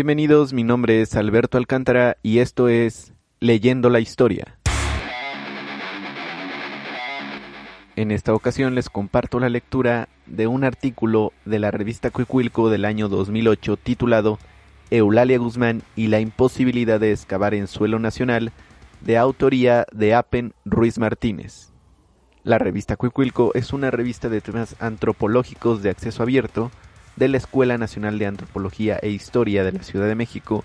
Bienvenidos, mi nombre es Alberto Alcántara y esto es Leyendo la Historia. En esta ocasión les comparto la lectura de un artículo de la revista Cuicuilco del año 2008 titulado Eulalia Guzmán y la imposibilidad de excavar en suelo nacional de autoría de Apen Ruiz Martínez. La revista Cuicuilco es una revista de temas antropológicos de acceso abierto de la Escuela Nacional de Antropología e Historia de la Ciudad de México,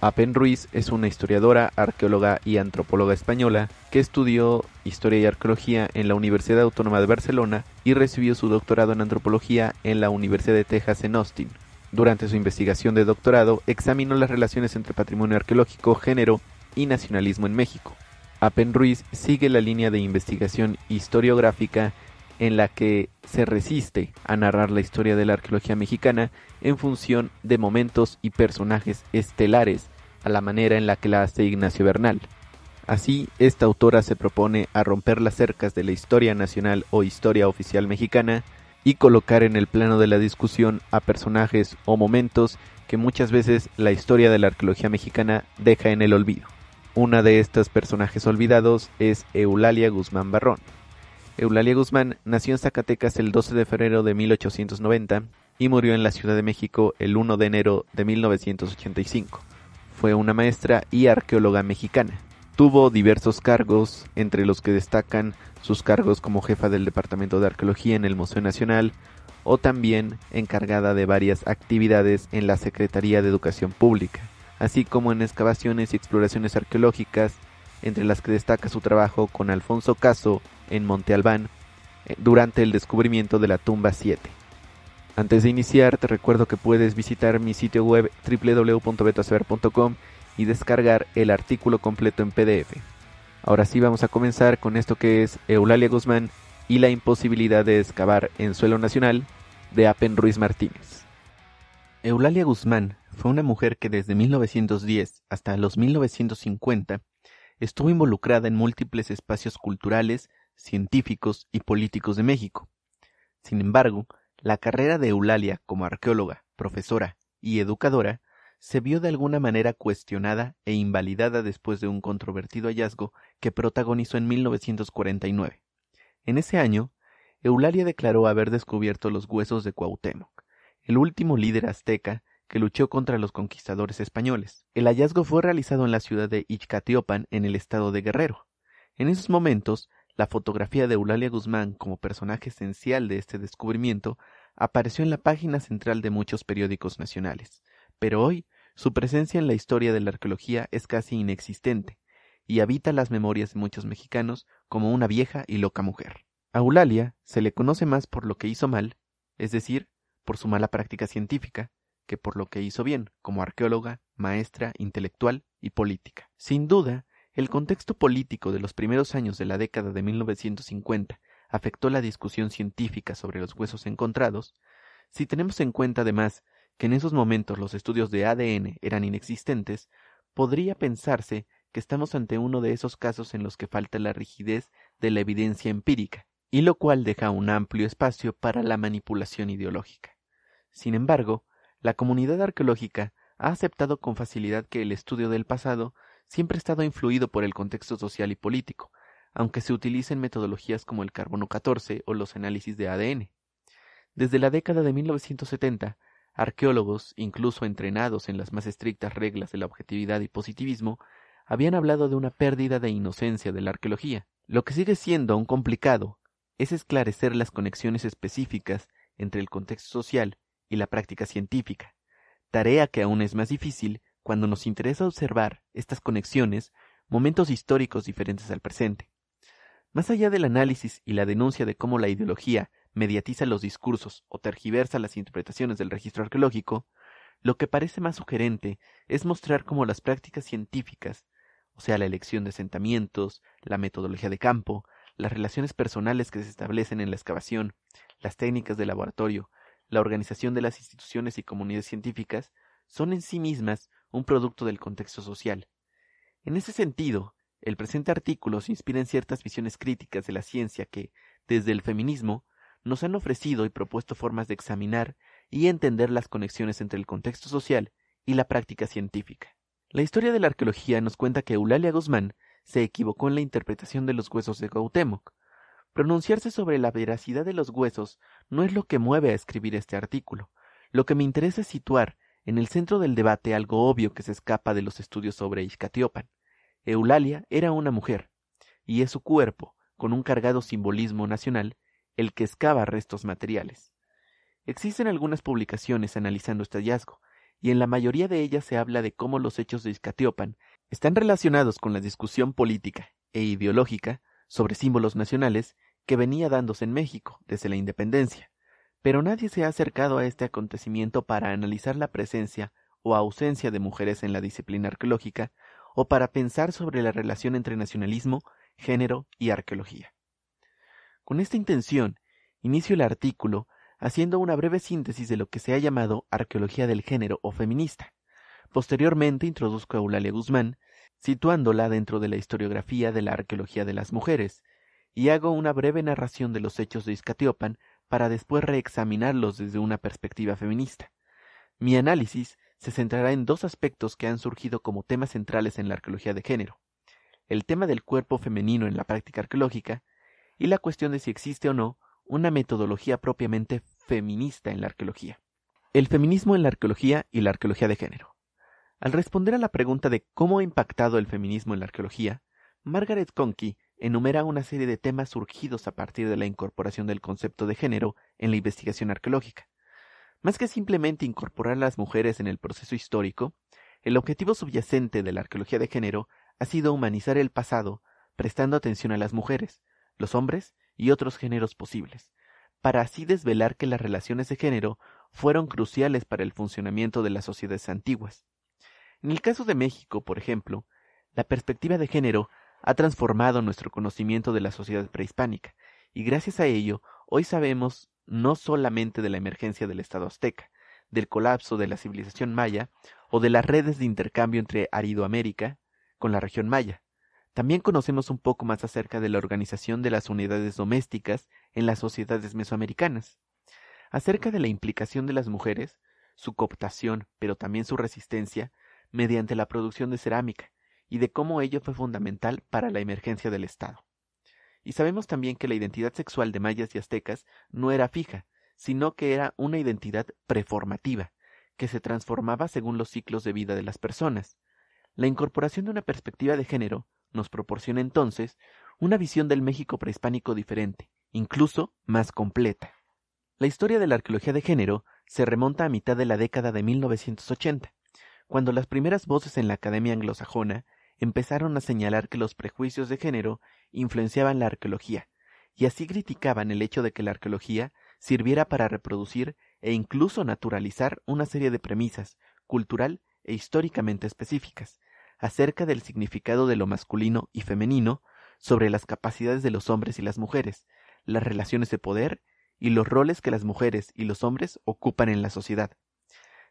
Apen Ruiz es una historiadora, arqueóloga y antropóloga española que estudió historia y arqueología en la Universidad Autónoma de Barcelona y recibió su doctorado en antropología en la Universidad de Texas en Austin. Durante su investigación de doctorado examinó las relaciones entre patrimonio arqueológico, género y nacionalismo en México. Apen Ruiz sigue la línea de investigación historiográfica en la que se resiste a narrar la historia de la arqueología mexicana en función de momentos y personajes estelares, a la manera en la que la hace Ignacio Bernal. Así, esta autora se propone a romper las cercas de la historia nacional o historia oficial mexicana y colocar en el plano de la discusión a personajes o momentos que muchas veces la historia de la arqueología mexicana deja en el olvido. Una de estos personajes olvidados es Eulalia Guzmán Barrón, Eulalia Guzmán nació en Zacatecas el 12 de febrero de 1890 y murió en la Ciudad de México el 1 de enero de 1985. Fue una maestra y arqueóloga mexicana. Tuvo diversos cargos, entre los que destacan sus cargos como jefa del Departamento de Arqueología en el Museo Nacional o también encargada de varias actividades en la Secretaría de Educación Pública, así como en excavaciones y exploraciones arqueológicas, entre las que destaca su trabajo con Alfonso Caso en Monte Albán eh, durante el descubrimiento de la tumba 7. Antes de iniciar, te recuerdo que puedes visitar mi sitio web www.betoaceber.com y descargar el artículo completo en PDF. Ahora sí vamos a comenzar con esto que es Eulalia Guzmán y la imposibilidad de excavar en suelo nacional de Apen Ruiz Martínez. Eulalia Guzmán fue una mujer que desde 1910 hasta los 1950 estuvo involucrada en múltiples espacios culturales, científicos y políticos de México. Sin embargo, la carrera de Eulalia como arqueóloga, profesora y educadora se vio de alguna manera cuestionada e invalidada después de un controvertido hallazgo que protagonizó en 1949. En ese año, Eulalia declaró haber descubierto los huesos de Cuauhtémoc, el último líder azteca que luchó contra los conquistadores españoles. El hallazgo fue realizado en la ciudad de Ixcatiopan, en el estado de Guerrero. En esos momentos, la fotografía de Eulalia Guzmán como personaje esencial de este descubrimiento apareció en la página central de muchos periódicos nacionales, pero hoy su presencia en la historia de la arqueología es casi inexistente y habita las memorias de muchos mexicanos como una vieja y loca mujer. A Eulalia se le conoce más por lo que hizo mal, es decir, por su mala práctica científica, que por lo que hizo bien como arqueóloga, maestra, intelectual y política. Sin duda, el contexto político de los primeros años de la década de 1950 afectó la discusión científica sobre los huesos encontrados, si tenemos en cuenta además que en esos momentos los estudios de ADN eran inexistentes, podría pensarse que estamos ante uno de esos casos en los que falta la rigidez de la evidencia empírica, y lo cual deja un amplio espacio para la manipulación ideológica. Sin embargo, la comunidad arqueológica ha aceptado con facilidad que el estudio del pasado siempre ha estado influido por el contexto social y político, aunque se utilicen metodologías como el carbono 14 o los análisis de ADN. Desde la década de 1970, arqueólogos, incluso entrenados en las más estrictas reglas de la objetividad y positivismo, habían hablado de una pérdida de inocencia de la arqueología. Lo que sigue siendo aún complicado es esclarecer las conexiones específicas entre el contexto social y la práctica científica, tarea que aún es más difícil cuando nos interesa observar estas conexiones, momentos históricos diferentes al presente. Más allá del análisis y la denuncia de cómo la ideología mediatiza los discursos o tergiversa las interpretaciones del registro arqueológico, lo que parece más sugerente es mostrar cómo las prácticas científicas, o sea, la elección de asentamientos, la metodología de campo, las relaciones personales que se establecen en la excavación, las técnicas de laboratorio, la organización de las instituciones y comunidades científicas, son en sí mismas un producto del contexto social. En ese sentido, el presente artículo se inspira en ciertas visiones críticas de la ciencia que, desde el feminismo, nos han ofrecido y propuesto formas de examinar y entender las conexiones entre el contexto social y la práctica científica. La historia de la arqueología nos cuenta que Eulalia Guzmán se equivocó en la interpretación de los huesos de Gautemoc. Pronunciarse sobre la veracidad de los huesos no es lo que mueve a escribir este artículo. Lo que me interesa es situar en el centro del debate algo obvio que se escapa de los estudios sobre Iscatiopan. Eulalia era una mujer, y es su cuerpo, con un cargado simbolismo nacional, el que excava restos materiales. Existen algunas publicaciones analizando este hallazgo, y en la mayoría de ellas se habla de cómo los hechos de Iscatiopan están relacionados con la discusión política e ideológica sobre símbolos nacionales que venía dándose en México desde la independencia pero nadie se ha acercado a este acontecimiento para analizar la presencia o ausencia de mujeres en la disciplina arqueológica o para pensar sobre la relación entre nacionalismo, género y arqueología. Con esta intención, inicio el artículo haciendo una breve síntesis de lo que se ha llamado arqueología del género o feminista. Posteriormente introduzco a Eulalia Guzmán, situándola dentro de la historiografía de la arqueología de las mujeres, y hago una breve narración de los hechos de Iscatiopan para después reexaminarlos desde una perspectiva feminista. Mi análisis se centrará en dos aspectos que han surgido como temas centrales en la arqueología de género, el tema del cuerpo femenino en la práctica arqueológica y la cuestión de si existe o no una metodología propiamente feminista en la arqueología. El feminismo en la arqueología y la arqueología de género. Al responder a la pregunta de cómo ha impactado el feminismo en la arqueología, Margaret Conkey enumera una serie de temas surgidos a partir de la incorporación del concepto de género en la investigación arqueológica. Más que simplemente incorporar a las mujeres en el proceso histórico, el objetivo subyacente de la arqueología de género ha sido humanizar el pasado, prestando atención a las mujeres, los hombres y otros géneros posibles, para así desvelar que las relaciones de género fueron cruciales para el funcionamiento de las sociedades antiguas. En el caso de México, por ejemplo, la perspectiva de género ha transformado nuestro conocimiento de la sociedad prehispánica, y gracias a ello hoy sabemos no solamente de la emergencia del Estado azteca, del colapso de la civilización maya o de las redes de intercambio entre Aridoamérica con la región maya. También conocemos un poco más acerca de la organización de las unidades domésticas en las sociedades mesoamericanas, acerca de la implicación de las mujeres, su cooptación, pero también su resistencia, mediante la producción de cerámica, y de cómo ello fue fundamental para la emergencia del Estado. Y sabemos también que la identidad sexual de mayas y aztecas no era fija, sino que era una identidad preformativa, que se transformaba según los ciclos de vida de las personas. La incorporación de una perspectiva de género nos proporciona entonces una visión del México prehispánico diferente, incluso más completa. La historia de la arqueología de género se remonta a mitad de la década de 1980, cuando las primeras voces en la Academia Anglosajona empezaron a señalar que los prejuicios de género influenciaban la arqueología, y así criticaban el hecho de que la arqueología sirviera para reproducir e incluso naturalizar una serie de premisas, cultural e históricamente específicas, acerca del significado de lo masculino y femenino, sobre las capacidades de los hombres y las mujeres, las relaciones de poder y los roles que las mujeres y los hombres ocupan en la sociedad.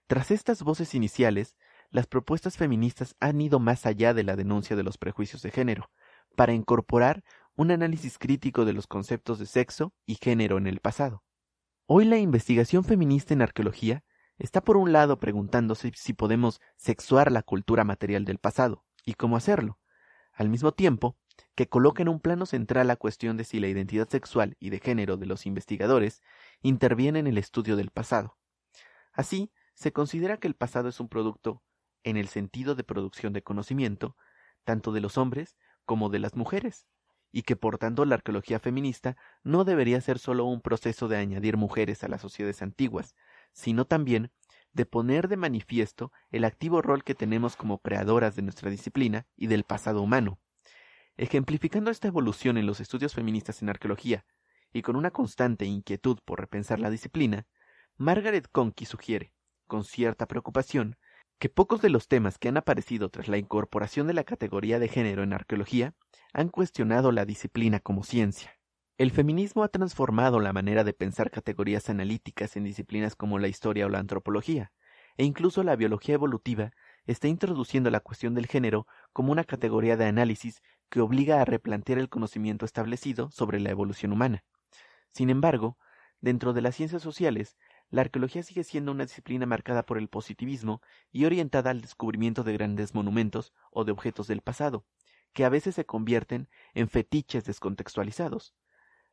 Tras estas voces iniciales, las propuestas feministas han ido más allá de la denuncia de los prejuicios de género, para incorporar un análisis crítico de los conceptos de sexo y género en el pasado. Hoy la investigación feminista en arqueología está por un lado preguntándose si podemos sexuar la cultura material del pasado y cómo hacerlo, al mismo tiempo que coloca en un plano central la cuestión de si la identidad sexual y de género de los investigadores interviene en el estudio del pasado. Así, se considera que el pasado es un producto en el sentido de producción de conocimiento, tanto de los hombres como de las mujeres, y que por tanto la arqueología feminista no debería ser solo un proceso de añadir mujeres a las sociedades antiguas, sino también de poner de manifiesto el activo rol que tenemos como creadoras de nuestra disciplina y del pasado humano. Ejemplificando esta evolución en los estudios feministas en arqueología, y con una constante inquietud por repensar la disciplina, Margaret Conkey sugiere, con cierta preocupación, que pocos de los temas que han aparecido tras la incorporación de la categoría de género en arqueología han cuestionado la disciplina como ciencia. El feminismo ha transformado la manera de pensar categorías analíticas en disciplinas como la historia o la antropología, e incluso la biología evolutiva está introduciendo la cuestión del género como una categoría de análisis que obliga a replantear el conocimiento establecido sobre la evolución humana. Sin embargo, dentro de las ciencias sociales, la arqueología sigue siendo una disciplina marcada por el positivismo y orientada al descubrimiento de grandes monumentos o de objetos del pasado, que a veces se convierten en fetiches descontextualizados.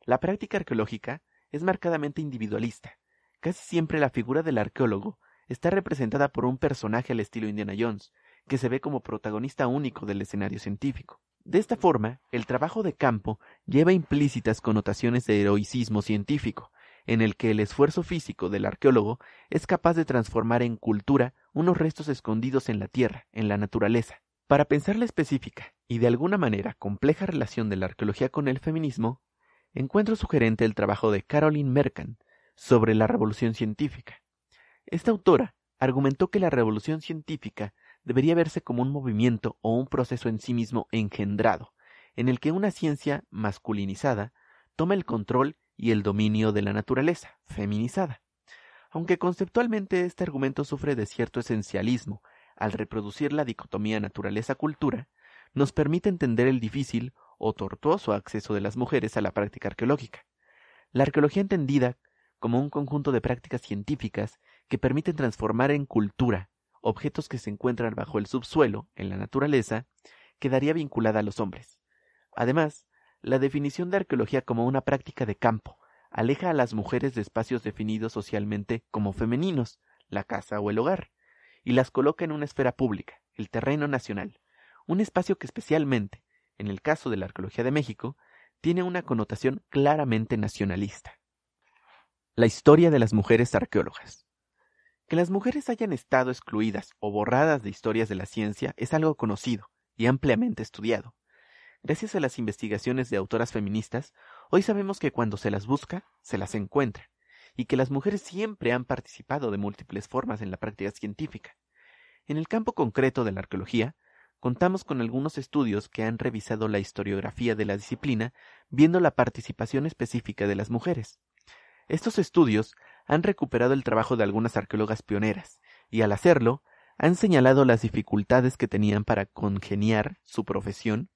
La práctica arqueológica es marcadamente individualista. Casi siempre la figura del arqueólogo está representada por un personaje al estilo Indiana Jones, que se ve como protagonista único del escenario científico. De esta forma, el trabajo de campo lleva implícitas connotaciones de heroicismo científico, en el que el esfuerzo físico del arqueólogo es capaz de transformar en cultura unos restos escondidos en la tierra, en la naturaleza. Para pensar la específica y de alguna manera compleja relación de la arqueología con el feminismo, encuentro sugerente el trabajo de Caroline Merkan sobre la revolución científica. Esta autora argumentó que la revolución científica debería verse como un movimiento o un proceso en sí mismo engendrado, en el que una ciencia masculinizada toma el control y el dominio de la naturaleza, feminizada. Aunque conceptualmente este argumento sufre de cierto esencialismo, al reproducir la dicotomía naturaleza-cultura, nos permite entender el difícil o tortuoso acceso de las mujeres a la práctica arqueológica. La arqueología entendida como un conjunto de prácticas científicas que permiten transformar en cultura objetos que se encuentran bajo el subsuelo, en la naturaleza, quedaría vinculada a los hombres. Además, la definición de arqueología como una práctica de campo aleja a las mujeres de espacios definidos socialmente como femeninos, la casa o el hogar, y las coloca en una esfera pública, el terreno nacional, un espacio que especialmente, en el caso de la arqueología de México, tiene una connotación claramente nacionalista. La historia de las mujeres arqueólogas. Que las mujeres hayan estado excluidas o borradas de historias de la ciencia es algo conocido y ampliamente estudiado. Gracias a las investigaciones de autoras feministas, hoy sabemos que cuando se las busca, se las encuentra, y que las mujeres siempre han participado de múltiples formas en la práctica científica. En el campo concreto de la arqueología, contamos con algunos estudios que han revisado la historiografía de la disciplina viendo la participación específica de las mujeres. Estos estudios han recuperado el trabajo de algunas arqueólogas pioneras, y al hacerlo, han señalado las dificultades que tenían para congeniar su profesión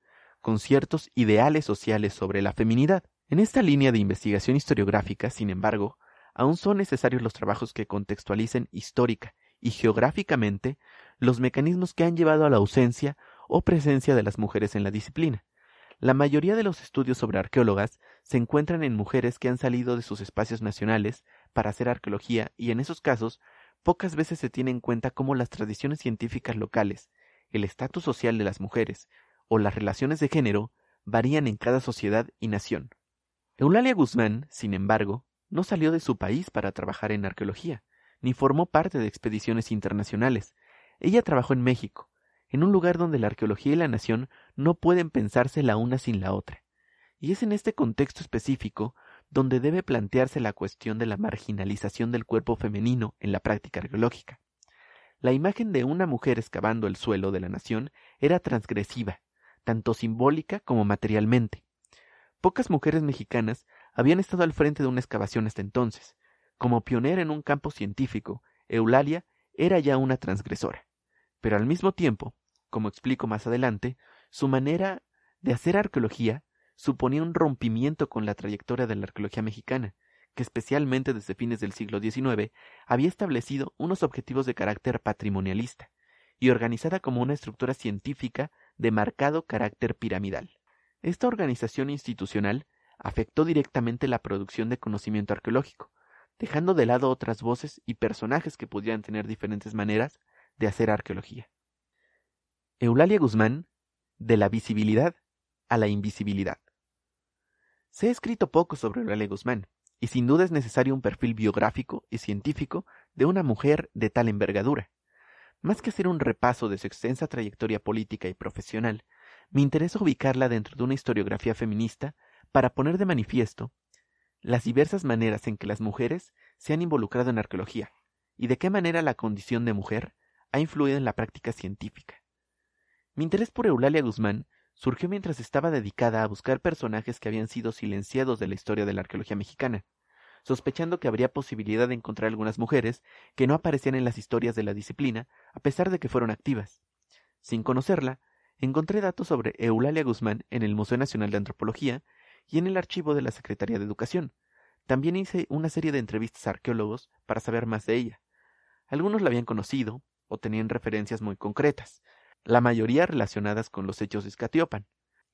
con ciertos ideales sociales sobre la feminidad. En esta línea de investigación historiográfica, sin embargo, aún son necesarios los trabajos que contextualicen histórica y geográficamente los mecanismos que han llevado a la ausencia o presencia de las mujeres en la disciplina. La mayoría de los estudios sobre arqueólogas se encuentran en mujeres que han salido de sus espacios nacionales para hacer arqueología y en esos casos pocas veces se tiene en cuenta cómo las tradiciones científicas locales, el estatus social de las mujeres, o las relaciones de género varían en cada sociedad y nación. Eulalia Guzmán, sin embargo, no salió de su país para trabajar en arqueología, ni formó parte de expediciones internacionales. Ella trabajó en México, en un lugar donde la arqueología y la nación no pueden pensarse la una sin la otra. Y es en este contexto específico donde debe plantearse la cuestión de la marginalización del cuerpo femenino en la práctica arqueológica. La imagen de una mujer excavando el suelo de la nación era transgresiva, tanto simbólica como materialmente. Pocas mujeres mexicanas habían estado al frente de una excavación hasta entonces. Como pionera en un campo científico, Eulalia era ya una transgresora. Pero al mismo tiempo, como explico más adelante, su manera de hacer arqueología suponía un rompimiento con la trayectoria de la arqueología mexicana, que especialmente desde fines del siglo XIX había establecido unos objetivos de carácter patrimonialista y organizada como una estructura científica de marcado carácter piramidal. Esta organización institucional afectó directamente la producción de conocimiento arqueológico, dejando de lado otras voces y personajes que pudieran tener diferentes maneras de hacer arqueología. Eulalia Guzmán, de la visibilidad a la invisibilidad. Se ha escrito poco sobre Eulalia Guzmán, y sin duda es necesario un perfil biográfico y científico de una mujer de tal envergadura. Más que hacer un repaso de su extensa trayectoria política y profesional, me interesa ubicarla dentro de una historiografía feminista para poner de manifiesto las diversas maneras en que las mujeres se han involucrado en arqueología y de qué manera la condición de mujer ha influido en la práctica científica. Mi interés por Eulalia Guzmán surgió mientras estaba dedicada a buscar personajes que habían sido silenciados de la historia de la arqueología mexicana, sospechando que habría posibilidad de encontrar algunas mujeres que no aparecían en las historias de la disciplina, a pesar de que fueron activas. Sin conocerla, encontré datos sobre Eulalia Guzmán en el Museo Nacional de Antropología y en el archivo de la Secretaría de Educación. También hice una serie de entrevistas a arqueólogos para saber más de ella. Algunos la habían conocido o tenían referencias muy concretas, la mayoría relacionadas con los hechos de Escatiopan.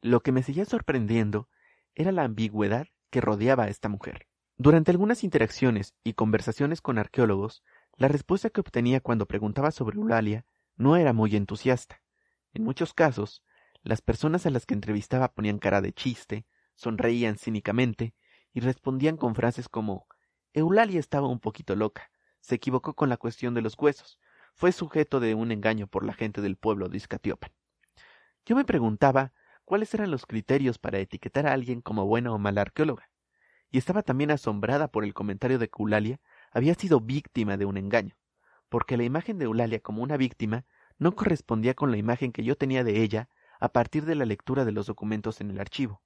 Lo que me seguía sorprendiendo era la ambigüedad que rodeaba a esta mujer. Durante algunas interacciones y conversaciones con arqueólogos, la respuesta que obtenía cuando preguntaba sobre Eulalia no era muy entusiasta. En muchos casos, las personas a las que entrevistaba ponían cara de chiste, sonreían cínicamente y respondían con frases como Eulalia estaba un poquito loca, se equivocó con la cuestión de los huesos, fue sujeto de un engaño por la gente del pueblo de Iscatiopan. Yo me preguntaba cuáles eran los criterios para etiquetar a alguien como buena o mala arqueóloga y estaba también asombrada por el comentario de que Eulalia había sido víctima de un engaño, porque la imagen de Eulalia como una víctima no correspondía con la imagen que yo tenía de ella a partir de la lectura de los documentos en el archivo.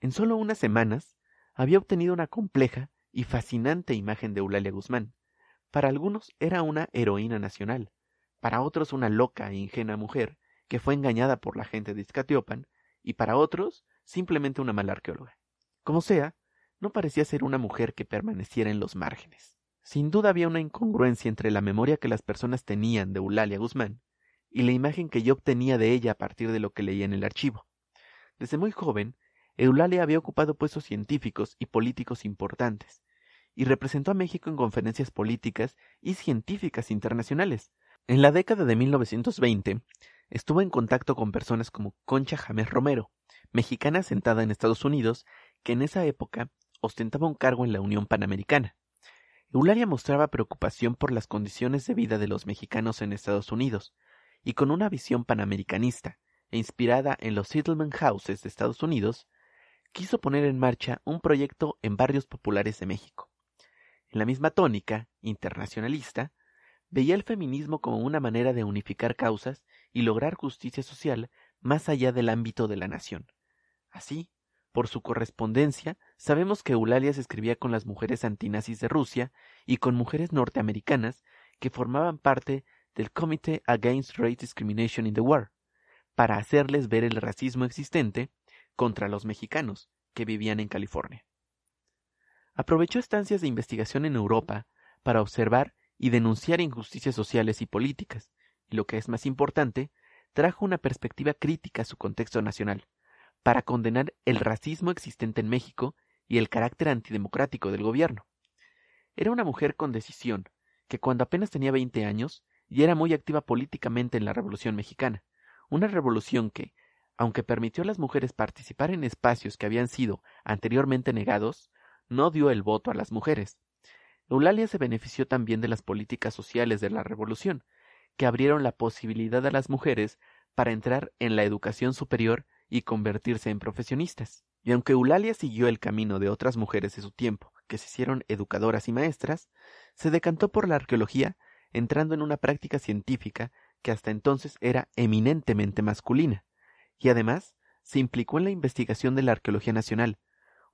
En solo unas semanas había obtenido una compleja y fascinante imagen de Eulalia Guzmán. Para algunos era una heroína nacional, para otros una loca e ingenua mujer que fue engañada por la gente de Iscatiopan, y para otros simplemente una mala arqueóloga. Como sea, no parecía ser una mujer que permaneciera en los márgenes. Sin duda había una incongruencia entre la memoria que las personas tenían de Eulalia Guzmán y la imagen que yo obtenía de ella a partir de lo que leía en el archivo. Desde muy joven, Eulalia había ocupado puestos científicos y políticos importantes, y representó a México en conferencias políticas y científicas internacionales. En la década de 1920, estuvo en contacto con personas como Concha James Romero, mexicana sentada en Estados Unidos, que en esa época ostentaba un cargo en la Unión Panamericana. Eulalia mostraba preocupación por las condiciones de vida de los mexicanos en Estados Unidos, y con una visión panamericanista, e inspirada en los settlement houses de Estados Unidos, quiso poner en marcha un proyecto en barrios populares de México. En la misma tónica, internacionalista, veía el feminismo como una manera de unificar causas y lograr justicia social más allá del ámbito de la nación. Así, por su correspondencia, sabemos que Eulalia se escribía con las mujeres antinazis de Rusia y con mujeres norteamericanas que formaban parte del Comité Against Race Discrimination in the War, para hacerles ver el racismo existente contra los mexicanos que vivían en California. Aprovechó estancias de investigación en Europa para observar y denunciar injusticias sociales y políticas, y lo que es más importante, trajo una perspectiva crítica a su contexto nacional, para condenar el racismo existente en México y el carácter antidemocrático del gobierno. Era una mujer con decisión, que cuando apenas tenía veinte años, y era muy activa políticamente en la Revolución mexicana, una revolución que, aunque permitió a las mujeres participar en espacios que habían sido anteriormente negados, no dio el voto a las mujeres. Eulalia se benefició también de las políticas sociales de la Revolución, que abrieron la posibilidad a las mujeres para entrar en la educación superior y convertirse en profesionistas. Y aunque Eulalia siguió el camino de otras mujeres de su tiempo, que se hicieron educadoras y maestras, se decantó por la arqueología, entrando en una práctica científica que hasta entonces era eminentemente masculina, y además se implicó en la investigación de la arqueología nacional,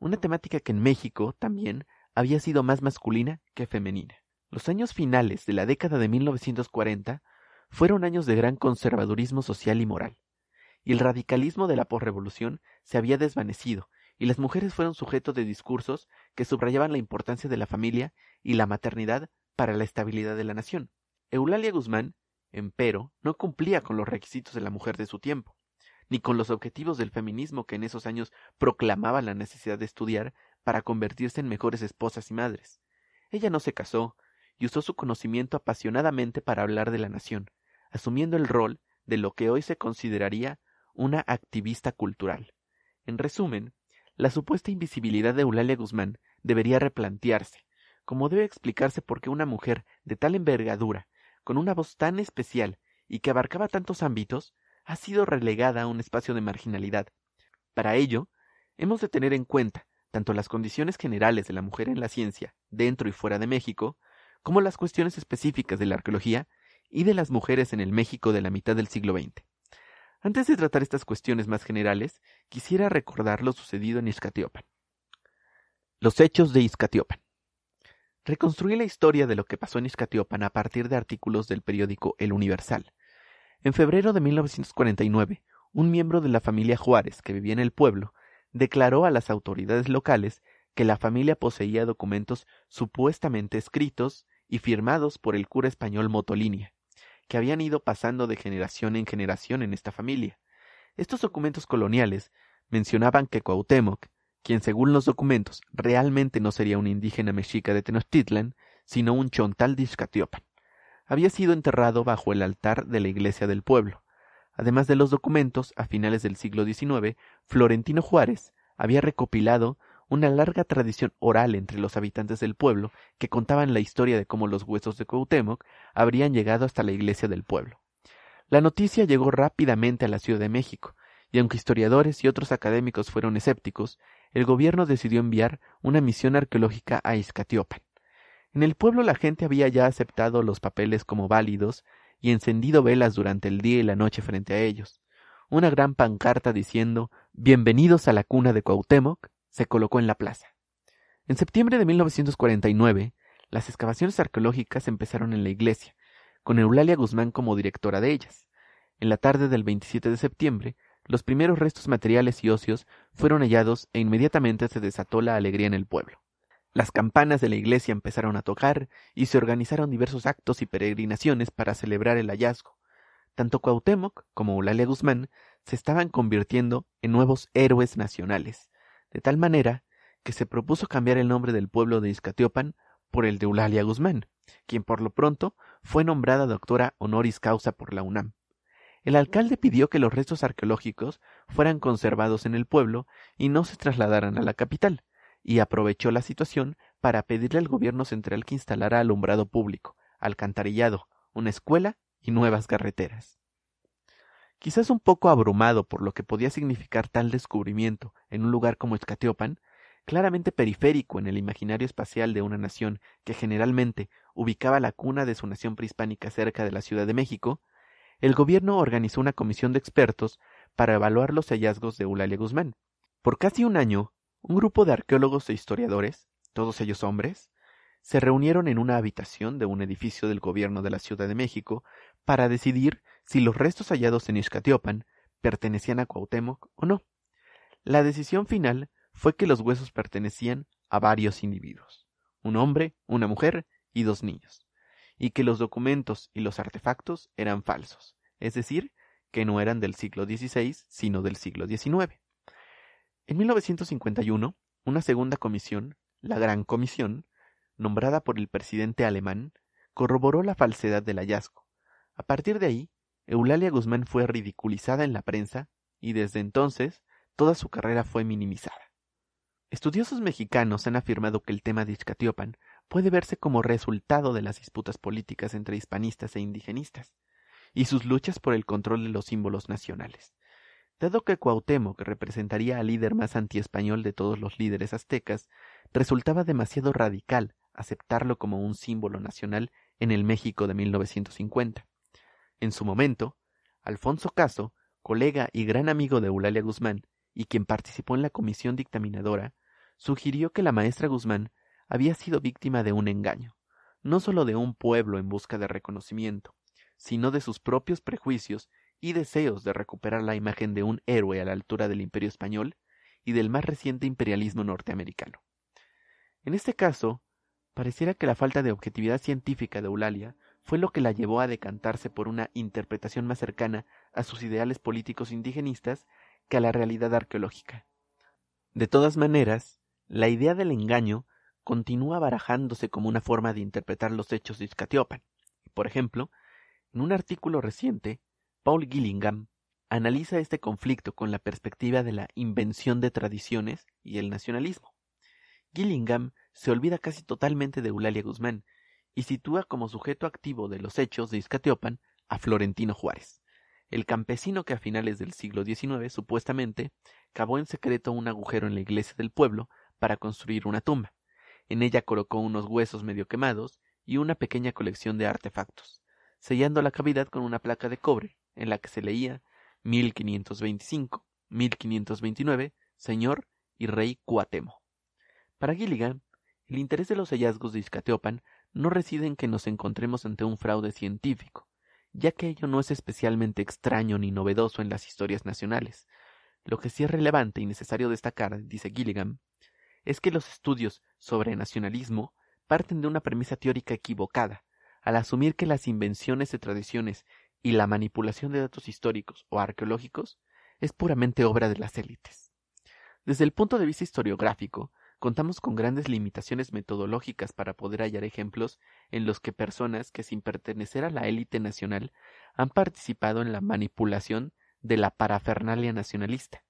una temática que en México también había sido más masculina que femenina. Los años finales de la década de 1940 fueron años de gran conservadurismo social y moral y el radicalismo de la posrevolución se había desvanecido, y las mujeres fueron sujeto de discursos que subrayaban la importancia de la familia y la maternidad para la estabilidad de la nación. Eulalia Guzmán, empero, no cumplía con los requisitos de la mujer de su tiempo, ni con los objetivos del feminismo que en esos años proclamaba la necesidad de estudiar para convertirse en mejores esposas y madres. Ella no se casó, y usó su conocimiento apasionadamente para hablar de la nación, asumiendo el rol de lo que hoy se consideraría una activista cultural. En resumen, la supuesta invisibilidad de Eulalia Guzmán debería replantearse, como debe explicarse por qué una mujer de tal envergadura, con una voz tan especial y que abarcaba tantos ámbitos, ha sido relegada a un espacio de marginalidad. Para ello, hemos de tener en cuenta tanto las condiciones generales de la mujer en la ciencia, dentro y fuera de México, como las cuestiones específicas de la arqueología y de las mujeres en el México de la mitad del siglo XX. Antes de tratar estas cuestiones más generales, quisiera recordar lo sucedido en Iscatiopan. Los hechos de Iscatiopan Reconstruí la historia de lo que pasó en Iscatiopan a partir de artículos del periódico El Universal. En febrero de 1949, un miembro de la familia Juárez, que vivía en el pueblo, declaró a las autoridades locales que la familia poseía documentos supuestamente escritos y firmados por el cura español Motolinia, que habían ido pasando de generación en generación en esta familia. Estos documentos coloniales mencionaban que Cuauhtémoc, quien según los documentos realmente no sería un indígena mexica de Tenochtitlan, sino un chontal de había sido enterrado bajo el altar de la iglesia del pueblo. Además de los documentos, a finales del siglo XIX, Florentino Juárez había recopilado una larga tradición oral entre los habitantes del pueblo que contaban la historia de cómo los huesos de Cuauhtémoc habrían llegado hasta la iglesia del pueblo. La noticia llegó rápidamente a la Ciudad de México, y aunque historiadores y otros académicos fueron escépticos, el gobierno decidió enviar una misión arqueológica a Iscatiopan. En el pueblo la gente había ya aceptado los papeles como válidos y encendido velas durante el día y la noche frente a ellos. Una gran pancarta diciendo Bienvenidos a la cuna de Cuauhtémoc se colocó en la plaza. En septiembre de 1949, las excavaciones arqueológicas empezaron en la iglesia, con Eulalia Guzmán como directora de ellas. En la tarde del 27 de septiembre, los primeros restos materiales y óseos fueron hallados e inmediatamente se desató la alegría en el pueblo. Las campanas de la iglesia empezaron a tocar y se organizaron diversos actos y peregrinaciones para celebrar el hallazgo. Tanto Cuauhtémoc como Eulalia Guzmán se estaban convirtiendo en nuevos héroes nacionales, de tal manera que se propuso cambiar el nombre del pueblo de Iscatiopan por el de Eulalia Guzmán, quien por lo pronto fue nombrada doctora honoris causa por la UNAM. El alcalde pidió que los restos arqueológicos fueran conservados en el pueblo y no se trasladaran a la capital, y aprovechó la situación para pedirle al gobierno central que instalara alumbrado público, alcantarillado, una escuela y nuevas carreteras. Quizás un poco abrumado por lo que podía significar tal descubrimiento en un lugar como Escateopan, claramente periférico en el imaginario espacial de una nación que generalmente ubicaba la cuna de su nación prehispánica cerca de la Ciudad de México, el gobierno organizó una comisión de expertos para evaluar los hallazgos de Eulalia Guzmán. Por casi un año, un grupo de arqueólogos e historiadores, todos ellos hombres, se reunieron en una habitación de un edificio del gobierno de la Ciudad de México para decidir si los restos hallados en Ixcatiopan pertenecían a Cuauhtémoc o no. La decisión final fue que los huesos pertenecían a varios individuos, un hombre, una mujer y dos niños, y que los documentos y los artefactos eran falsos, es decir, que no eran del siglo XVI, sino del siglo XIX. En 1951, una segunda comisión, la Gran Comisión, nombrada por el presidente alemán, corroboró la falsedad del hallazgo. A partir de ahí, Eulalia Guzmán fue ridiculizada en la prensa y desde entonces toda su carrera fue minimizada. Estudiosos mexicanos han afirmado que el tema de Ixcatiopan puede verse como resultado de las disputas políticas entre hispanistas e indigenistas y sus luchas por el control de los símbolos nacionales. Dado que Cuauhtémoc, que representaría al líder más antiespañol de todos los líderes aztecas, resultaba demasiado radical aceptarlo como un símbolo nacional en el México de 1950. En su momento, Alfonso Caso, colega y gran amigo de Eulalia Guzmán, y quien participó en la comisión dictaminadora, sugirió que la maestra Guzmán había sido víctima de un engaño, no sólo de un pueblo en busca de reconocimiento, sino de sus propios prejuicios y deseos de recuperar la imagen de un héroe a la altura del imperio español y del más reciente imperialismo norteamericano. En este caso, pareciera que la falta de objetividad científica de Eulalia fue lo que la llevó a decantarse por una interpretación más cercana a sus ideales políticos indigenistas que a la realidad arqueológica. De todas maneras, la idea del engaño continúa barajándose como una forma de interpretar los hechos de Iscatiopan. Por ejemplo, en un artículo reciente, Paul Gillingham analiza este conflicto con la perspectiva de la invención de tradiciones y el nacionalismo. Gillingham se olvida casi totalmente de Eulalia Guzmán y sitúa como sujeto activo de los hechos de Iscateopan a Florentino Juárez, el campesino que a finales del siglo XIX supuestamente cavó en secreto un agujero en la iglesia del pueblo para construir una tumba. En ella colocó unos huesos medio quemados y una pequeña colección de artefactos, sellando la cavidad con una placa de cobre en la que se leía 1525, 1529, señor y rey Cuatemo. Para Gilligan, el interés de los hallazgos de Iscateopan no reside en que nos encontremos ante un fraude científico, ya que ello no es especialmente extraño ni novedoso en las historias nacionales. Lo que sí es relevante y necesario destacar, dice Gilligan, es que los estudios sobre nacionalismo parten de una premisa teórica equivocada, al asumir que las invenciones de tradiciones y la manipulación de datos históricos o arqueológicos es puramente obra de las élites. Desde el punto de vista historiográfico, contamos con grandes limitaciones metodológicas para poder hallar ejemplos en los que personas que sin pertenecer a la élite nacional han participado en la manipulación de la parafernalia nacionalista.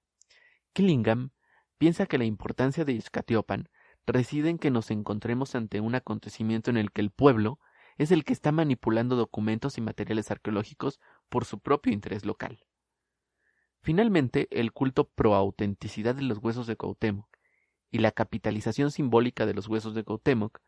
Killingham piensa que la importancia de Iscatiopan reside en que nos encontremos ante un acontecimiento en el que el pueblo es el que está manipulando documentos y materiales arqueológicos por su propio interés local. Finalmente, el culto pro autenticidad de los huesos de Cuauhtémoc y la capitalización simbólica de los huesos de Gautemoc,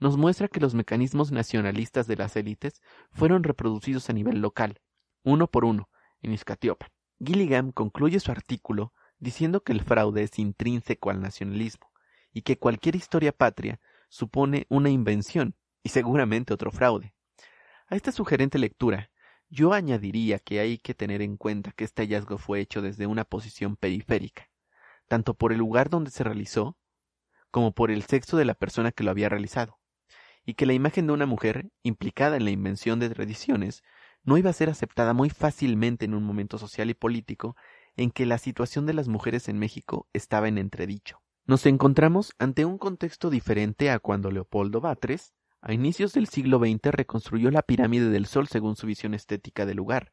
nos muestra que los mecanismos nacionalistas de las élites fueron reproducidos a nivel local, uno por uno, en Iscatiopan. Gilligan concluye su artículo diciendo que el fraude es intrínseco al nacionalismo y que cualquier historia patria supone una invención y seguramente otro fraude. A esta sugerente lectura, yo añadiría que hay que tener en cuenta que este hallazgo fue hecho desde una posición periférica, tanto por el lugar donde se realizó, como por el sexo de la persona que lo había realizado, y que la imagen de una mujer implicada en la invención de tradiciones no iba a ser aceptada muy fácilmente en un momento social y político en que la situación de las mujeres en México estaba en entredicho. Nos encontramos ante un contexto diferente a cuando Leopoldo Batres, a inicios del siglo XX, reconstruyó la pirámide del Sol según su visión estética del lugar,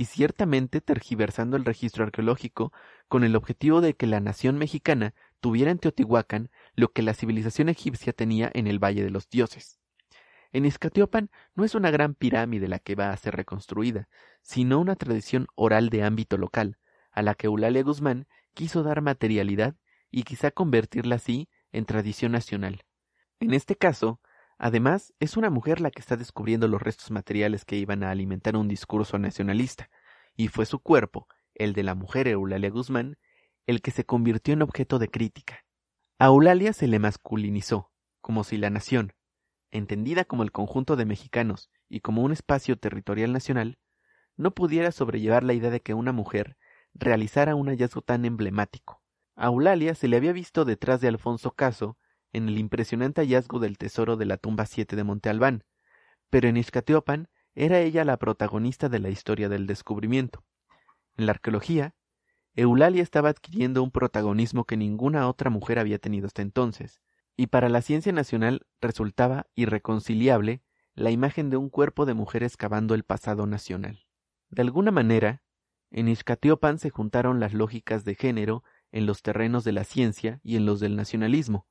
y ciertamente tergiversando el registro arqueológico con el objetivo de que la nación mexicana tuviera en Teotihuacán lo que la civilización egipcia tenía en el Valle de los Dioses. En Iscatiopan no es una gran pirámide la que va a ser reconstruida, sino una tradición oral de ámbito local, a la que Eulalia Guzmán quiso dar materialidad y quizá convertirla así en tradición nacional. En este caso, Además, es una mujer la que está descubriendo los restos materiales que iban a alimentar un discurso nacionalista, y fue su cuerpo, el de la mujer Eulalia Guzmán, el que se convirtió en objeto de crítica. A Eulalia se le masculinizó, como si la nación, entendida como el conjunto de mexicanos y como un espacio territorial nacional, no pudiera sobrellevar la idea de que una mujer realizara un hallazgo tan emblemático. A Eulalia se le había visto detrás de Alfonso Caso en el impresionante hallazgo del tesoro de la tumba 7 de Monte Albán, pero en Iscateopan era ella la protagonista de la historia del descubrimiento. En la arqueología, Eulalia estaba adquiriendo un protagonismo que ninguna otra mujer había tenido hasta entonces, y para la ciencia nacional resultaba irreconciliable la imagen de un cuerpo de mujer excavando el pasado nacional. De alguna manera, en Iscatiopan se juntaron las lógicas de género en los terrenos de la ciencia y en los del nacionalismo,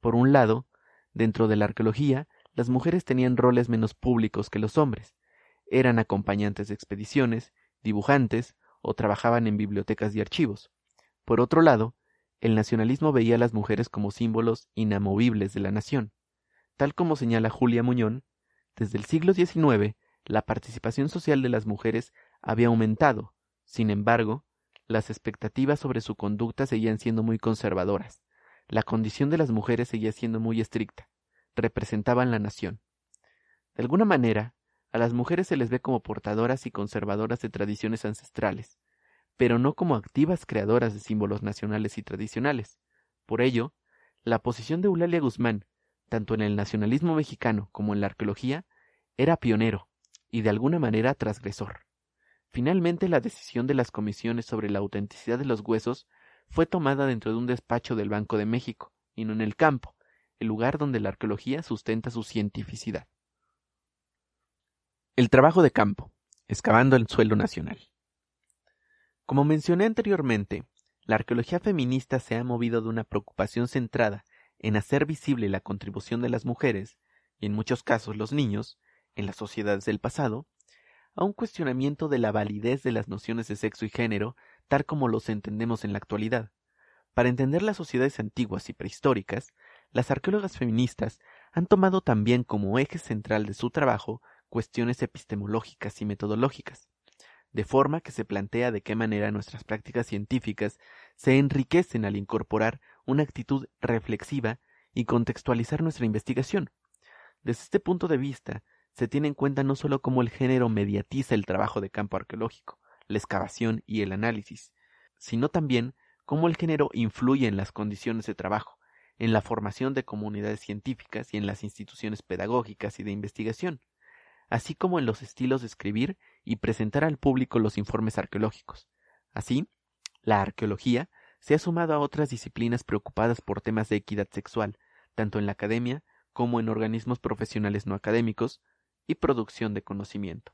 por un lado, dentro de la arqueología, las mujeres tenían roles menos públicos que los hombres. Eran acompañantes de expediciones, dibujantes o trabajaban en bibliotecas y archivos. Por otro lado, el nacionalismo veía a las mujeres como símbolos inamovibles de la nación. Tal como señala Julia Muñón, desde el siglo XIX la participación social de las mujeres había aumentado. Sin embargo, las expectativas sobre su conducta seguían siendo muy conservadoras. La condición de las mujeres seguía siendo muy estricta. Representaban la nación. De alguna manera, a las mujeres se les ve como portadoras y conservadoras de tradiciones ancestrales, pero no como activas creadoras de símbolos nacionales y tradicionales. Por ello, la posición de Eulalia Guzmán, tanto en el nacionalismo mexicano como en la arqueología, era pionero y de alguna manera transgresor. Finalmente, la decisión de las comisiones sobre la autenticidad de los huesos fue tomada dentro de un despacho del Banco de México, y no en el campo, el lugar donde la arqueología sustenta su cientificidad. El trabajo de campo, excavando el suelo nacional. Como mencioné anteriormente, la arqueología feminista se ha movido de una preocupación centrada en hacer visible la contribución de las mujeres, y en muchos casos los niños, en las sociedades del pasado, a un cuestionamiento de la validez de las nociones de sexo y género tal como los entendemos en la actualidad. Para entender las sociedades antiguas y prehistóricas, las arqueólogas feministas han tomado también como eje central de su trabajo cuestiones epistemológicas y metodológicas, de forma que se plantea de qué manera nuestras prácticas científicas se enriquecen al incorporar una actitud reflexiva y contextualizar nuestra investigación. Desde este punto de vista, se tiene en cuenta no solo cómo el género mediatiza el trabajo de campo arqueológico, la excavación y el análisis, sino también cómo el género influye en las condiciones de trabajo, en la formación de comunidades científicas y en las instituciones pedagógicas y de investigación, así como en los estilos de escribir y presentar al público los informes arqueológicos. Así, la arqueología se ha sumado a otras disciplinas preocupadas por temas de equidad sexual, tanto en la academia como en organismos profesionales no académicos, y producción de conocimiento.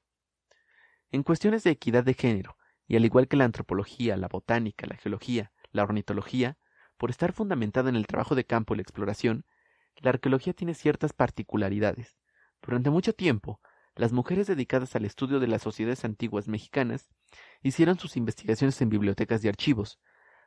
En cuestiones de equidad de género, y al igual que la antropología, la botánica, la geología, la ornitología, por estar fundamentada en el trabajo de campo y la exploración, la arqueología tiene ciertas particularidades. Durante mucho tiempo, las mujeres dedicadas al estudio de las sociedades antiguas mexicanas hicieron sus investigaciones en bibliotecas y archivos.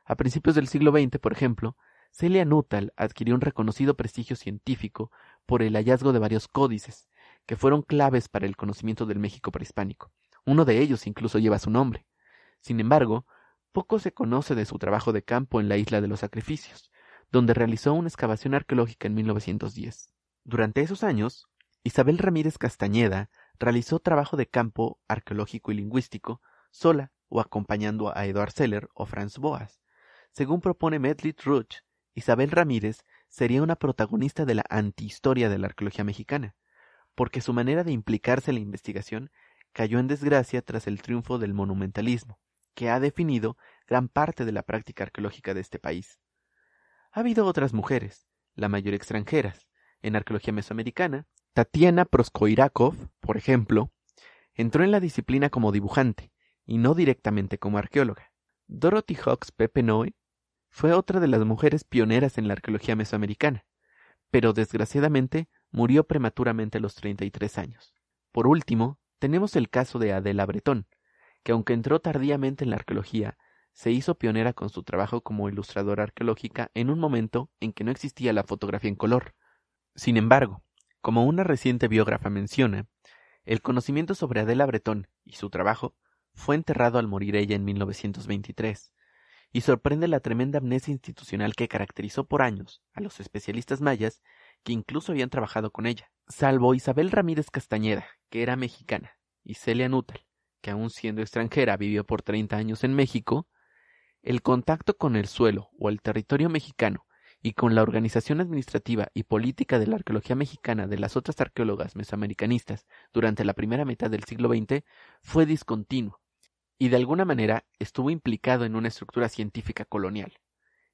A principios del siglo XX, por ejemplo, Celia Nuttall adquirió un reconocido prestigio científico por el hallazgo de varios códices, que fueron claves para el conocimiento del México prehispánico. Uno de ellos incluso lleva su nombre. Sin embargo, poco se conoce de su trabajo de campo en la isla de los sacrificios, donde realizó una excavación arqueológica en 1910. Durante esos años, Isabel Ramírez Castañeda realizó trabajo de campo arqueológico y lingüístico sola o acompañando a Eduard Seller o Franz Boas. Según propone Medlit Ruch, Isabel Ramírez sería una protagonista de la antihistoria de la arqueología mexicana, porque su manera de implicarse en la investigación cayó en desgracia tras el triunfo del monumentalismo, que ha definido gran parte de la práctica arqueológica de este país. Ha habido otras mujeres, la mayor extranjeras, en arqueología mesoamericana. Tatiana Proskoirakov, por ejemplo, entró en la disciplina como dibujante y no directamente como arqueóloga. Dorothy Hawks noy fue otra de las mujeres pioneras en la arqueología mesoamericana, pero desgraciadamente murió prematuramente a los 33 años. Por último, tenemos el caso de Adela Bretón, que aunque entró tardíamente en la arqueología, se hizo pionera con su trabajo como ilustradora arqueológica en un momento en que no existía la fotografía en color. Sin embargo, como una reciente biógrafa menciona, el conocimiento sobre Adela Bretón y su trabajo fue enterrado al morir ella en 1923, y sorprende la tremenda amnesia institucional que caracterizó por años a los especialistas mayas que incluso habían trabajado con ella, salvo Isabel Ramírez Castañeda, que era mexicana, y Celia Nuttall, que aun siendo extranjera vivió por 30 años en México, el contacto con el suelo o el territorio mexicano y con la organización administrativa y política de la arqueología mexicana de las otras arqueólogas mesoamericanistas durante la primera mitad del siglo XX fue discontinuo y de alguna manera estuvo implicado en una estructura científica colonial.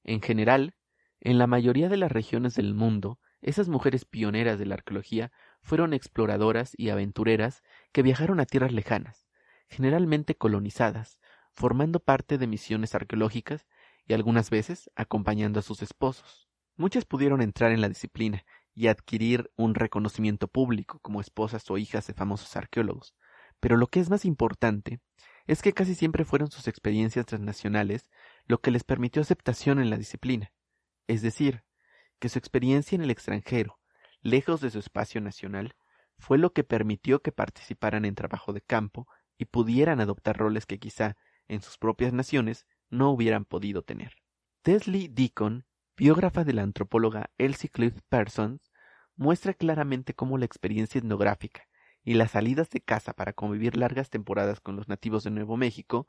En general, en la mayoría de las regiones del mundo, esas mujeres pioneras de la arqueología fueron exploradoras y aventureras que viajaron a tierras lejanas, generalmente colonizadas, formando parte de misiones arqueológicas y algunas veces acompañando a sus esposos. Muchas pudieron entrar en la disciplina y adquirir un reconocimiento público como esposas o hijas de famosos arqueólogos, pero lo que es más importante es que casi siempre fueron sus experiencias transnacionales lo que les permitió aceptación en la disciplina, es decir, que su experiencia en el extranjero, lejos de su espacio nacional, fue lo que permitió que participaran en trabajo de campo y pudieran adoptar roles que quizá en sus propias naciones no hubieran podido tener. Desley Deacon, biógrafa de la antropóloga Elsie Cliff Parsons, muestra claramente cómo la experiencia etnográfica y las salidas de casa para convivir largas temporadas con los nativos de Nuevo México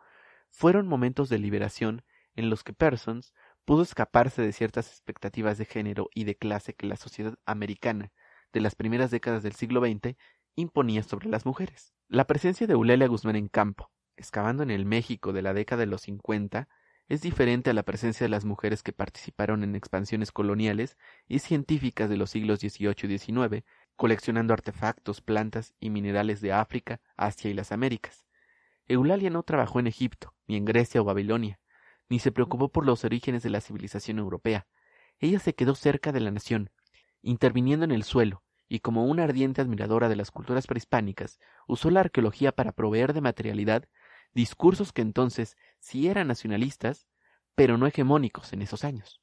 fueron momentos de liberación en los que Persons, pudo escaparse de ciertas expectativas de género y de clase que la sociedad americana de las primeras décadas del siglo XX imponía sobre las mujeres. La presencia de Eulalia Guzmán en campo, excavando en el México de la década de los 50, es diferente a la presencia de las mujeres que participaron en expansiones coloniales y científicas de los siglos XVIII y XIX, coleccionando artefactos, plantas y minerales de África, Asia y las Américas. Eulalia no trabajó en Egipto, ni en Grecia o Babilonia, ni se preocupó por los orígenes de la civilización europea. Ella se quedó cerca de la nación, interviniendo en el suelo, y como una ardiente admiradora de las culturas prehispánicas, usó la arqueología para proveer de materialidad discursos que entonces sí eran nacionalistas, pero no hegemónicos en esos años.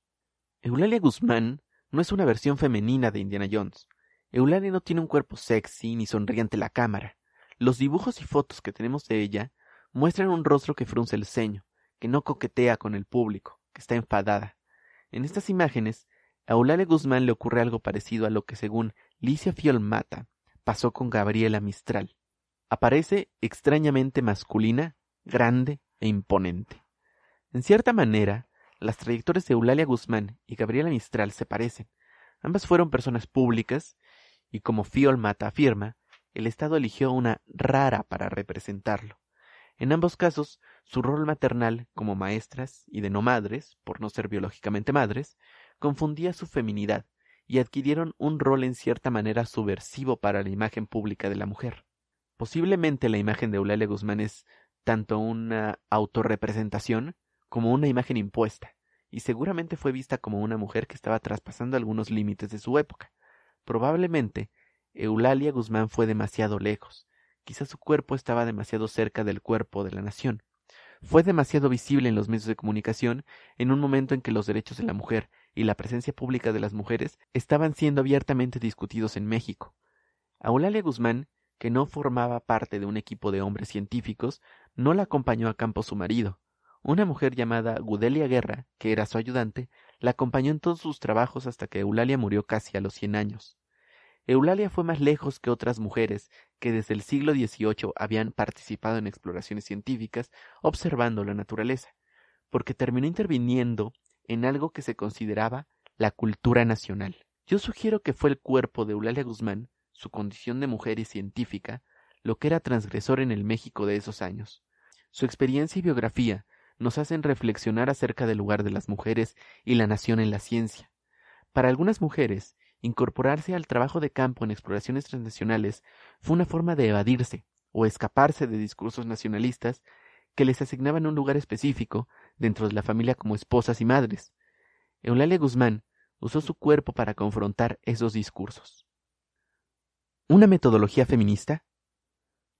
Eulalia Guzmán no es una versión femenina de Indiana Jones. Eulalia no tiene un cuerpo sexy ni sonriente la cámara. Los dibujos y fotos que tenemos de ella muestran un rostro que frunce el ceño, que no coquetea con el público, que está enfadada. En estas imágenes, a Eulalia Guzmán le ocurre algo parecido a lo que según Licia Fiolmata pasó con Gabriela Mistral. Aparece extrañamente masculina, grande e imponente. En cierta manera, las trayectorias de Eulalia Guzmán y Gabriela Mistral se parecen. Ambas fueron personas públicas y como Fiolmata afirma, el Estado eligió una rara para representarlo. En ambos casos su rol maternal como maestras y de no madres, por no ser biológicamente madres, confundía su feminidad y adquirieron un rol en cierta manera subversivo para la imagen pública de la mujer. Posiblemente la imagen de Eulalia Guzmán es tanto una autorrepresentación como una imagen impuesta, y seguramente fue vista como una mujer que estaba traspasando algunos límites de su época. Probablemente Eulalia Guzmán fue demasiado lejos, quizás su cuerpo estaba demasiado cerca del cuerpo de la nación, fue demasiado visible en los medios de comunicación en un momento en que los derechos de la mujer y la presencia pública de las mujeres estaban siendo abiertamente discutidos en México. Eulalia Guzmán, que no formaba parte de un equipo de hombres científicos, no la acompañó a campo su marido. Una mujer llamada Gudelia Guerra, que era su ayudante, la acompañó en todos sus trabajos hasta que Eulalia murió casi a los cien años. Eulalia fue más lejos que otras mujeres que desde el siglo XVIII habían participado en exploraciones científicas observando la naturaleza, porque terminó interviniendo en algo que se consideraba la cultura nacional. Yo sugiero que fue el cuerpo de Eulalia Guzmán, su condición de mujer y científica, lo que era transgresor en el México de esos años. Su experiencia y biografía nos hacen reflexionar acerca del lugar de las mujeres y la nación en la ciencia. Para algunas mujeres, Incorporarse al trabajo de campo en exploraciones transnacionales fue una forma de evadirse o escaparse de discursos nacionalistas que les asignaban un lugar específico dentro de la familia como esposas y madres. Eulalia Guzmán usó su cuerpo para confrontar esos discursos. ¿Una metodología feminista?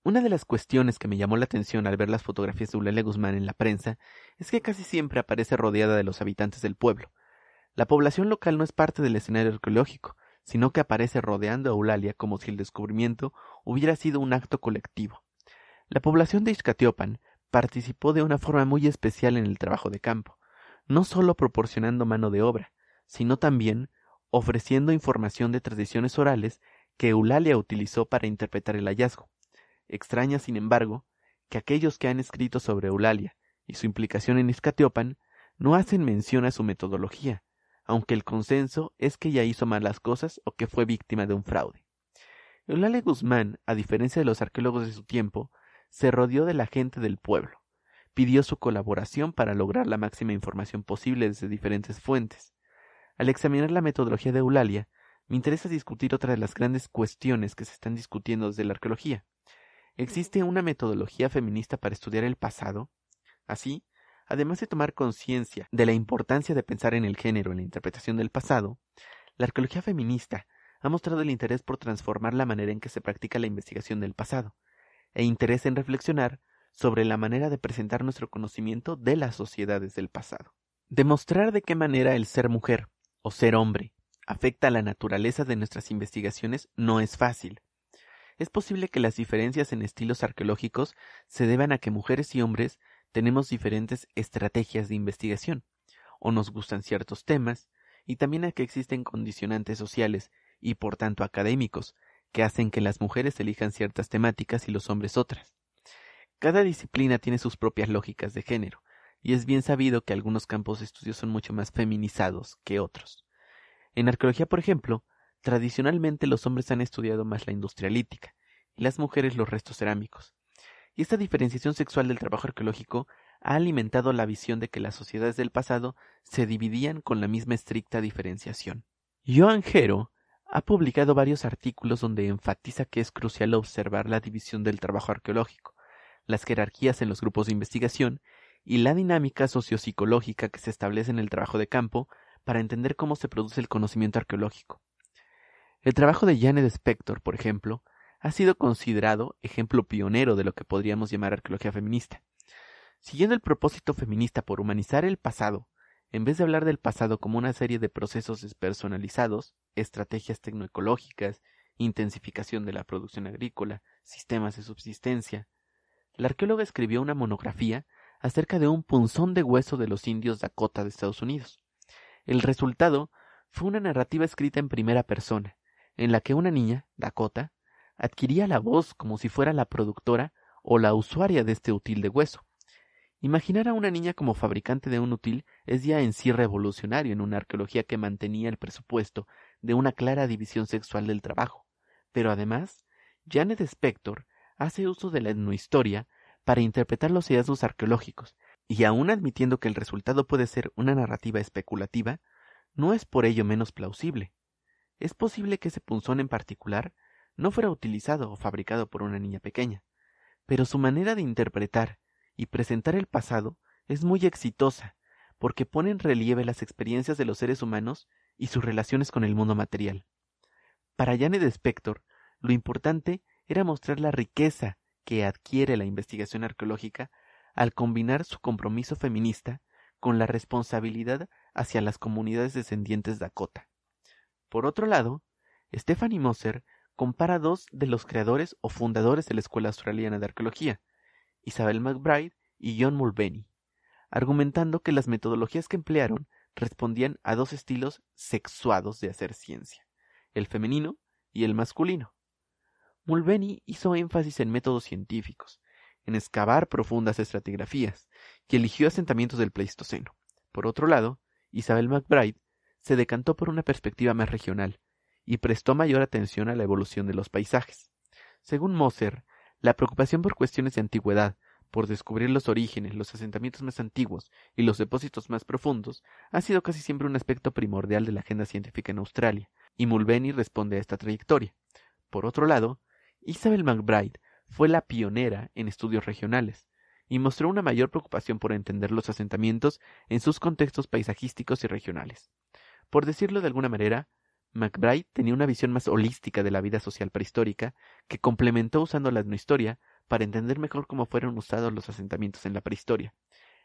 Una de las cuestiones que me llamó la atención al ver las fotografías de Eulalia Guzmán en la prensa es que casi siempre aparece rodeada de los habitantes del pueblo, la población local no es parte del escenario arqueológico, sino que aparece rodeando a Eulalia como si el descubrimiento hubiera sido un acto colectivo. La población de Ixcatiopan participó de una forma muy especial en el trabajo de campo, no solo proporcionando mano de obra, sino también ofreciendo información de tradiciones orales que Eulalia utilizó para interpretar el hallazgo. Extraña, sin embargo, que aquellos que han escrito sobre Eulalia y su implicación en Iscatiopan no hacen mención a su metodología, aunque el consenso es que ya hizo malas cosas o que fue víctima de un fraude. Eulalia Guzmán, a diferencia de los arqueólogos de su tiempo, se rodeó de la gente del pueblo, pidió su colaboración para lograr la máxima información posible desde diferentes fuentes. Al examinar la metodología de Eulalia, me interesa discutir otra de las grandes cuestiones que se están discutiendo desde la arqueología. ¿Existe una metodología feminista para estudiar el pasado? Así, Además de tomar conciencia de la importancia de pensar en el género en la interpretación del pasado, la arqueología feminista ha mostrado el interés por transformar la manera en que se practica la investigación del pasado, e interés en reflexionar sobre la manera de presentar nuestro conocimiento de las sociedades del pasado. Demostrar de qué manera el ser mujer o ser hombre afecta a la naturaleza de nuestras investigaciones no es fácil. Es posible que las diferencias en estilos arqueológicos se deban a que mujeres y hombres tenemos diferentes estrategias de investigación, o nos gustan ciertos temas, y también a que existen condicionantes sociales y por tanto académicos, que hacen que las mujeres elijan ciertas temáticas y los hombres otras. Cada disciplina tiene sus propias lógicas de género, y es bien sabido que algunos campos de estudio son mucho más feminizados que otros. En arqueología, por ejemplo, tradicionalmente los hombres han estudiado más la industria lítica, y las mujeres los restos cerámicos, y esta diferenciación sexual del trabajo arqueológico ha alimentado la visión de que las sociedades del pasado se dividían con la misma estricta diferenciación. Joan Jero ha publicado varios artículos donde enfatiza que es crucial observar la división del trabajo arqueológico, las jerarquías en los grupos de investigación y la dinámica sociopsicológica que se establece en el trabajo de campo para entender cómo se produce el conocimiento arqueológico. El trabajo de Janet Spector, por ejemplo, ha sido considerado ejemplo pionero de lo que podríamos llamar arqueología feminista. Siguiendo el propósito feminista por humanizar el pasado, en vez de hablar del pasado como una serie de procesos despersonalizados, estrategias tecnoecológicas, intensificación de la producción agrícola, sistemas de subsistencia, la arqueóloga escribió una monografía acerca de un punzón de hueso de los indios Dakota de Estados Unidos. El resultado fue una narrativa escrita en primera persona, en la que una niña, Dakota, adquiría la voz como si fuera la productora o la usuaria de este útil de hueso. Imaginar a una niña como fabricante de un útil es ya en sí revolucionario en una arqueología que mantenía el presupuesto de una clara división sexual del trabajo. Pero además, Janet Spector hace uso de la etnohistoria para interpretar los hallazgos arqueológicos, y aun admitiendo que el resultado puede ser una narrativa especulativa, no es por ello menos plausible. Es posible que ese punzón en particular no fuera utilizado o fabricado por una niña pequeña, pero su manera de interpretar y presentar el pasado es muy exitosa, porque pone en relieve las experiencias de los seres humanos y sus relaciones con el mundo material. Para Janet Spector, lo importante era mostrar la riqueza que adquiere la investigación arqueológica al combinar su compromiso feminista con la responsabilidad hacia las comunidades descendientes Dakota. Por otro lado, Stephanie Moser compara dos de los creadores o fundadores de la Escuela Australiana de Arqueología, Isabel McBride y John Mulvaney, argumentando que las metodologías que emplearon respondían a dos estilos sexuados de hacer ciencia, el femenino y el masculino. Mulvaney hizo énfasis en métodos científicos, en excavar profundas estratigrafías, y eligió asentamientos del Pleistoceno. Por otro lado, Isabel McBride se decantó por una perspectiva más regional, y prestó mayor atención a la evolución de los paisajes. Según Moser, la preocupación por cuestiones de antigüedad, por descubrir los orígenes, los asentamientos más antiguos y los depósitos más profundos, ha sido casi siempre un aspecto primordial de la agenda científica en Australia, y Mulvaney responde a esta trayectoria. Por otro lado, Isabel McBride fue la pionera en estudios regionales, y mostró una mayor preocupación por entender los asentamientos en sus contextos paisajísticos y regionales. Por decirlo de alguna manera, McBride tenía una visión más holística de la vida social prehistórica, que complementó usando la etnohistoria para entender mejor cómo fueron usados los asentamientos en la prehistoria,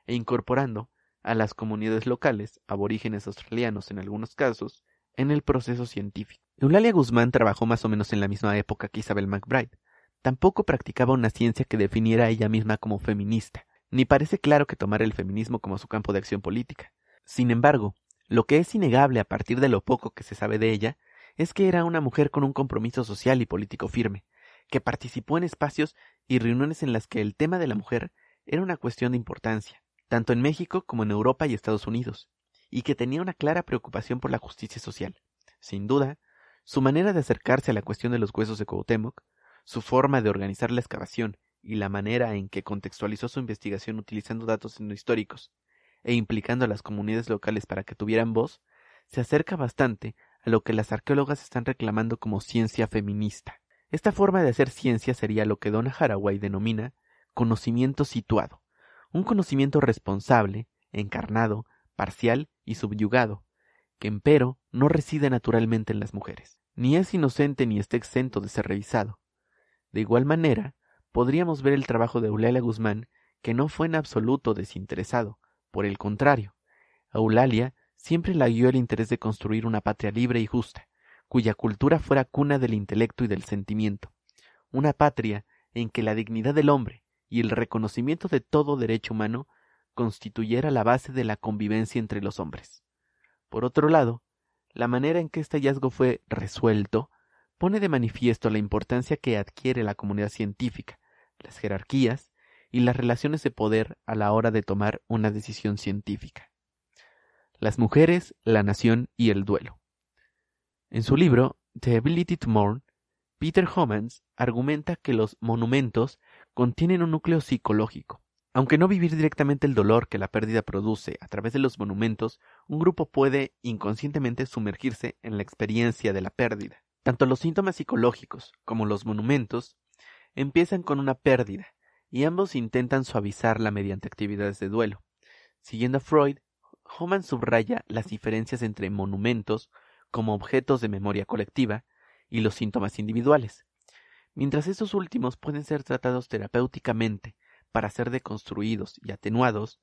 e incorporando a las comunidades locales, aborígenes australianos en algunos casos, en el proceso científico. Eulalia Guzmán trabajó más o menos en la misma época que Isabel McBride. Tampoco practicaba una ciencia que definiera a ella misma como feminista, ni parece claro que tomara el feminismo como su campo de acción política. Sin embargo, lo que es innegable a partir de lo poco que se sabe de ella es que era una mujer con un compromiso social y político firme, que participó en espacios y reuniones en las que el tema de la mujer era una cuestión de importancia, tanto en México como en Europa y Estados Unidos, y que tenía una clara preocupación por la justicia social. Sin duda, su manera de acercarse a la cuestión de los huesos de Cuauhtémoc, su forma de organizar la excavación y la manera en que contextualizó su investigación utilizando datos no históricos e implicando a las comunidades locales para que tuvieran voz, se acerca bastante a lo que las arqueólogas están reclamando como ciencia feminista. Esta forma de hacer ciencia sería lo que Donna Haraway denomina conocimiento situado, un conocimiento responsable, encarnado, parcial y subyugado, que empero no reside naturalmente en las mujeres, ni es inocente ni está exento de ser revisado. De igual manera, podríamos ver el trabajo de Eulalia Guzmán, que no fue en absoluto desinteresado, por el contrario, Aulalia Eulalia siempre la guió el interés de construir una patria libre y justa, cuya cultura fuera cuna del intelecto y del sentimiento, una patria en que la dignidad del hombre y el reconocimiento de todo derecho humano constituyera la base de la convivencia entre los hombres. Por otro lado, la manera en que este hallazgo fue resuelto pone de manifiesto la importancia que adquiere la comunidad científica, las jerarquías y las relaciones de poder a la hora de tomar una decisión científica. Las mujeres, la nación y el duelo. En su libro The Ability to Mourn, Peter Homans argumenta que los monumentos contienen un núcleo psicológico. Aunque no vivir directamente el dolor que la pérdida produce a través de los monumentos, un grupo puede inconscientemente sumergirse en la experiencia de la pérdida. Tanto los síntomas psicológicos como los monumentos empiezan con una pérdida, y ambos intentan suavizarla mediante actividades de duelo. Siguiendo a Freud, Homan subraya las diferencias entre monumentos, como objetos de memoria colectiva, y los síntomas individuales. Mientras estos últimos pueden ser tratados terapéuticamente para ser deconstruidos y atenuados,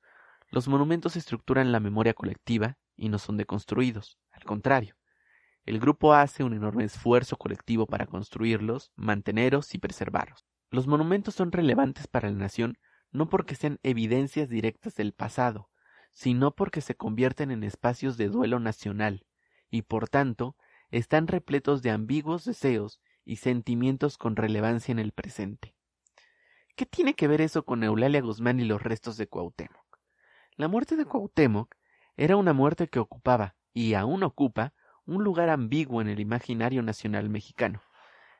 los monumentos estructuran la memoria colectiva y no son deconstruidos, al contrario. El grupo hace un enorme esfuerzo colectivo para construirlos, mantenerlos y preservarlos. Los monumentos son relevantes para la nación no porque sean evidencias directas del pasado, sino porque se convierten en espacios de duelo nacional, y por tanto están repletos de ambiguos deseos y sentimientos con relevancia en el presente. ¿Qué tiene que ver eso con Eulalia Guzmán y los restos de Cuauhtémoc? La muerte de Cuauhtémoc era una muerte que ocupaba, y aún ocupa, un lugar ambiguo en el imaginario nacional mexicano.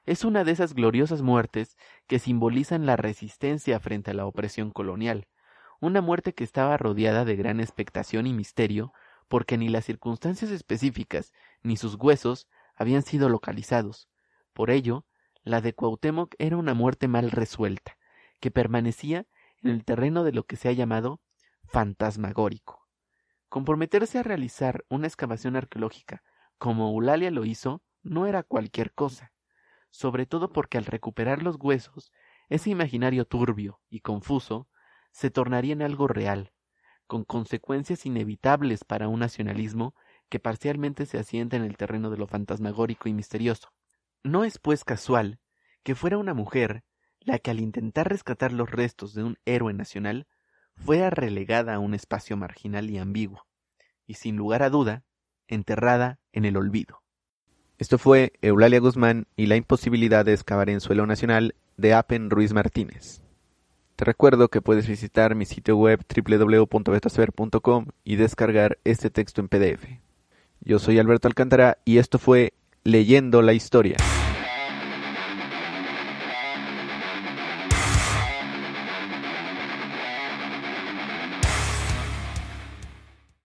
Es una de esas gloriosas muertes que simbolizan la resistencia frente a la opresión colonial, una muerte que estaba rodeada de gran expectación y misterio, porque ni las circunstancias específicas ni sus huesos habían sido localizados. Por ello, la de Cuauhtémoc era una muerte mal resuelta, que permanecía en el terreno de lo que se ha llamado fantasmagórico. Comprometerse a realizar una excavación arqueológica, como Eulalia lo hizo, no era cualquier cosa sobre todo porque al recuperar los huesos, ese imaginario turbio y confuso se tornaría en algo real, con consecuencias inevitables para un nacionalismo que parcialmente se asienta en el terreno de lo fantasmagórico y misterioso. No es pues casual que fuera una mujer la que al intentar rescatar los restos de un héroe nacional fuera relegada a un espacio marginal y ambiguo, y sin lugar a duda, enterrada en el olvido. Esto fue Eulalia Guzmán y la imposibilidad de excavar en suelo nacional de Apen Ruiz Martínez. Te recuerdo que puedes visitar mi sitio web www.betasver.com y descargar este texto en PDF. Yo soy Alberto Alcántara y esto fue Leyendo la Historia.